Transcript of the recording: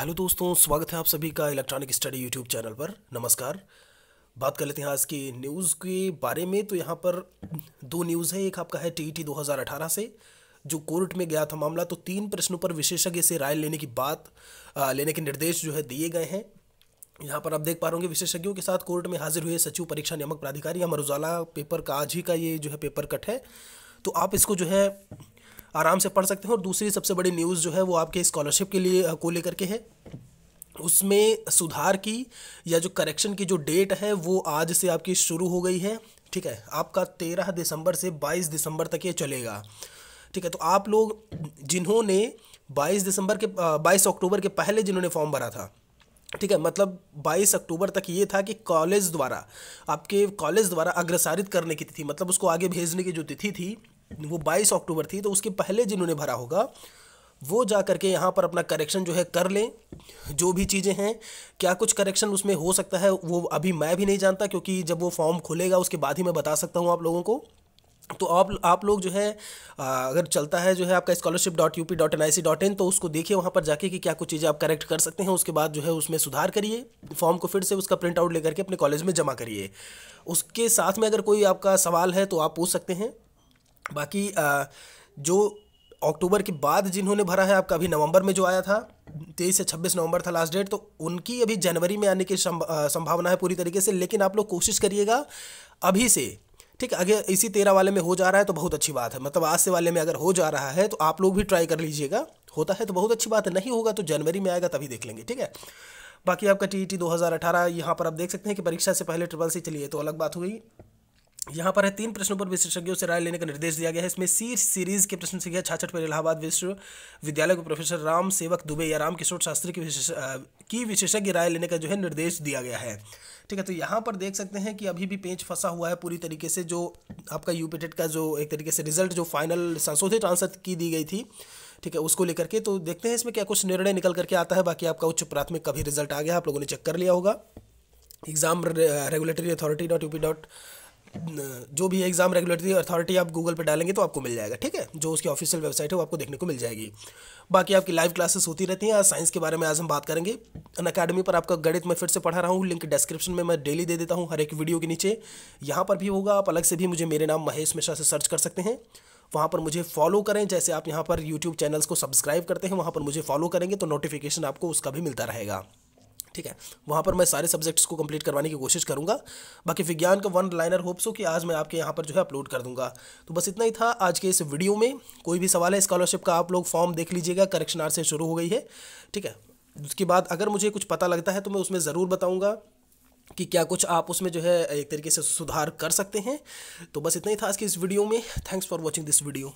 hello दोस्तों स्वागत है आप सभी का इलेक्ट्रॉनिक स्टडी यूट्यूब चैनल पर नमस्कार बात कर लेते हैं आज की न्यूज़ के बारे में तो यहाँ पर दो न्यूज़ है एक आपका है टी 2018 e से जो कोर्ट में गया था मामला तो तीन प्रश्नों पर विशेषज्ञ से राय लेने की बात आ, लेने के निर्देश जो है दिए गए हैं यहाँ पर आप देख पा रहे होंगे विशेषज्ञों के साथ कोर्ट में हाजिर हुए सचिव परीक्षा नियामक प्राधिकारी अमर उजाला पेपर का आज ही का ये जो है पेपर कट है तो आप इसको जो है आराम से पढ़ सकते हैं और दूसरी सबसे बड़ी न्यूज़ जो है वो आपके स्कॉलरशिप के लिए को लेकर के है उसमें सुधार की या जो करेक्शन की जो डेट है वो आज से आपकी शुरू हो गई है ठीक है आपका तेरह दिसंबर से बाईस दिसंबर तक ये चलेगा ठीक है तो आप लोग जिन्होंने बाईस दिसंबर के बाईस अक्टूबर के पहले जिन्होंने फॉर्म भरा था ठीक है मतलब 22 अक्टूबर तक ये था कि कॉलेज द्वारा आपके कॉलेज द्वारा अग्रसारित करने की तिथि मतलब उसको आगे भेजने की जो तिथि थी वो बाईस अक्टूबर थी तो उसके पहले जिन्होंने भरा होगा वो जा करके यहाँ पर अपना करेक्शन जो है कर लें जो भी चीज़ें हैं क्या कुछ करेक्शन उसमें हो सकता है वो अभी मैं भी नहीं जानता क्योंकि जब वो फॉर्म खुलेगा उसके बाद ही मैं बता सकता हूँ आप लोगों को तो आप आप लोग जो है अगर चलता है जो है आपका scholarship dot U P dot N I C dot in तो उसको देखिए वहाँ पर जाके कि क्या कुछ चीज़ें आप करेक्ट कर सकते हैं उसके बाद जो है उसमें सुधार करिए फॉर्म को फिर से उसका प्रिंट आउट लेकर के अपने कॉलेज में जमा करिए उसके साथ में अगर कोई आपका सवाल है तो आप पूछ सकते हैं बाकी जो अक्टूबर के बाद जिन्होंने भरा है आपका अभी नवंबर में जो आया था तेईस से छब्बीस नवंबर था लास्ट डेट तो उनकी अभी जनवरी में आने की संभावना है पूरी तरीके से लेकिन आप लोग कोशिश करिएगा अभी से ठीक है अगर इसी तेरह वाले में हो जा रहा है तो बहुत अच्छी बात है मतलब आज से वाले में अगर हो जा रहा है तो आप लोग भी ट्राई कर लीजिएगा होता है तो बहुत अच्छी बात है नहीं होगा तो जनवरी में आएगा तभी देख लेंगे ठीक है बाकी आपका टी ई टी दो हज़ार अठारह यहाँ पर आप देख सकते हैं कि परीक्षा से पहले ट्रिपल सी चलिए तो अलग बात हुई यहाँ पर है तीन प्रश्नों पर विशेषज्ञों से राय लेने का निर्देश दिया गया है इसमें सी सीरीज के प्रश्न संख्या छाछठ पर इलाहाबाद विश्वविद्यालय के प्रोफेसर राम सेवक दुबे या राम किशोर शास्त्री की विशेष की विशेषज्ञ राय लेने का जो है निर्देश दिया गया है ठीक है तो यहाँ पर देख सकते हैं कि अभी भी पेंच फंसा हुआ है पूरी तरीके से जो आपका यूपीटेट e का जो एक तरीके से रिजल्ट जो फाइनल संशोधित आंसर की दी गई थी ठीक है उसको लेकर के तो देखते हैं इसमें क्या कुछ निर्णय निकल करके आता है बाकी आपका उच्च प्राथमिक का भी रिजल्ट आ गया आप लोगों ने चेक कर लिया होगा exam regulatory authority dot U P dot जो भी एग्ज़ाम रेगुलेटरी अथॉरिटी आप गूगल पर डालेंगे तो आपको मिल जाएगा ठीक है जो उसकी ऑफिशियल वेबसाइट है वो आपको देखने को मिल जाएगी बाकी आपकी लाइव क्लासेस होती रहती हैं आज साइंस के बारे में आज हम बात करेंगे अन अकेडमी पर आपका गणित मैं फिर से पढ़ा रहा हूँ लिंक डिस्क्रिप्शन में मैं डेली दे देता हूँ हर एक वीडियो के नीचे यहाँ पर भी होगा आप अलग से भी मुझे मेरे नाम महेश मिश्रा से सर्च कर सकते हैं वहाँ पर मुझे फॉलो करें जैसे आप यहाँ पर यूट्यूब चैनल्स को सब्सक्राइब करते हैं वहाँ पर मुझे फॉलो करेंगे तो नोटिफिकेशन आपको उसका भी मिलता रहेगा ठीक है वहाँ पर मैं सारे सब्जेक्ट्स को कंप्लीट करवाने की कोशिश करूँगा बाकी विज्ञान का वन लाइनर होप्स हो कि आज मैं आपके यहाँ पर जो है अपलोड कर दूँगा तो बस इतना ही था आज के इस वीडियो में कोई भी सवाल है स्कॉलरशिप का आप लोग फॉर्म देख लीजिएगा करेक्शन आर से शुरू हो गई है ठीक है उसके बाद अगर मुझे कुछ पता लगता है तो मैं उसमें ज़रूर बताऊँगा कि क्या कुछ आप उसमें जो है एक तरीके से सुधार कर सकते हैं तो बस इतना ही था आज के इस वीडियो में thanks for watching this video